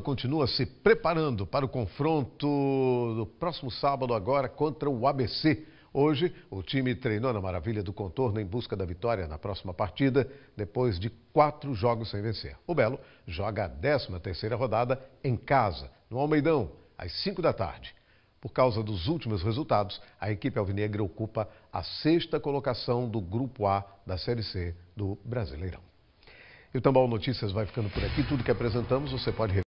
continua se preparando para o confronto do próximo sábado agora contra o ABC. Hoje, o time treinou na Maravilha do Contorno em busca da vitória na próxima partida, depois de quatro jogos sem vencer. O Belo joga a 13 terceira rodada em casa, no Almeidão, às 5 da tarde. Por causa dos últimos resultados, a equipe alvinegra ocupa a sexta colocação do Grupo A da Série C do Brasileirão. E o Tambal Notícias vai ficando por aqui. Tudo que apresentamos você pode rever.